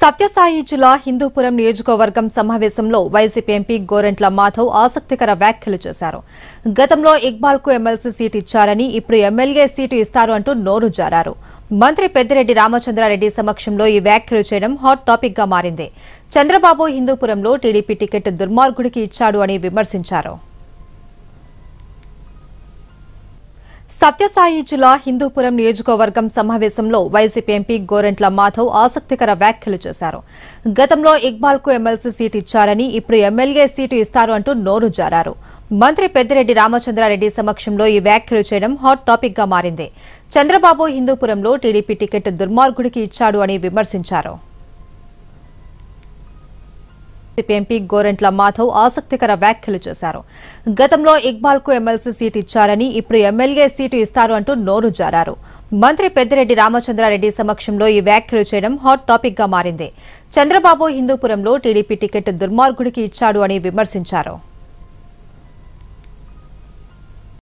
సత్యసాయి జిల్లా హిందూపురం నియోజకవర్గం సమావేశంలో వైసీపీ ఎంపీ గోరెంట్ల మాధవ్ ఆసక్తికర వ్యాఖ్యలు చేశారు గతంలో ఇక్బాల్ కు ఎమ్మెల్సీ సీటు ఇచ్చారని ఇప్పుడు ఎమ్మెల్యే సీటు ఇస్తారు అంటూ నోరు జారారు మంత్రి పెద్దిరెడ్డి రామచంద్రారెడ్డి సమక్షంలో ఈ వ్యాఖ్యలు చేయడం హాట్ టాపిక్ గా మారింది చంద్రబాబు హిందూపురంలో టీడీపీ టికెట్ దుర్మార్గుడికి ఇచ్చాడు అని విమర్శించారు సత్యసాయి జిల్లా హిందూపురం నియోజకవర్గం సమావేశంలో వైసీపీ ఎంపీ గోరెంట్ల మాధవ్ ఆసక్తికర వ్యాఖ్యలు చేశారు గతంలో ఇక్బాల్ కు ఎమ్మెల్సీ సీటు ఇచ్చారని ఇప్పుడు ఎమ్మెల్యే సీటు ఇస్తారు అంటూ నోరు జారారు మంత్రి పెద్దిరెడ్డి రామచంద్రారెడ్డి సమక్షంలో ఈ వ్యాఖ్యలు చేయడం హాట్ టాపిక్ గా మారింది చంద్రబాబు హిందూపురంలో టీడీపీ టికెట్ దుర్మార్గుడికి ఇచ్చాడు అని విమర్శించారు ఎంపీ గోరెంట్ల మాధవ్ ఆసక్తికర వ్యాఖ్యలు చేశారు గతంలో ఇక్బాల్ కు ఎమ్మెల్సీ సీటు ఇచ్చారని ఇప్పుడు ఎమ్మెల్యే సీటు ఇస్తారు అంటూ నోరు జారారు మంత్రి పెద్దిరెడ్డి రామచంద్రారెడ్డి సమక్షంలో ఈ వ్యాఖ్యలు చేయడం హాట్ టాపిక్ గా మారింది చంద్రబాబు హిందూపురంలో టీడీపీ టికెట్ దుర్మార్గుడికి ఇచ్చాడు అని విమర్శించారు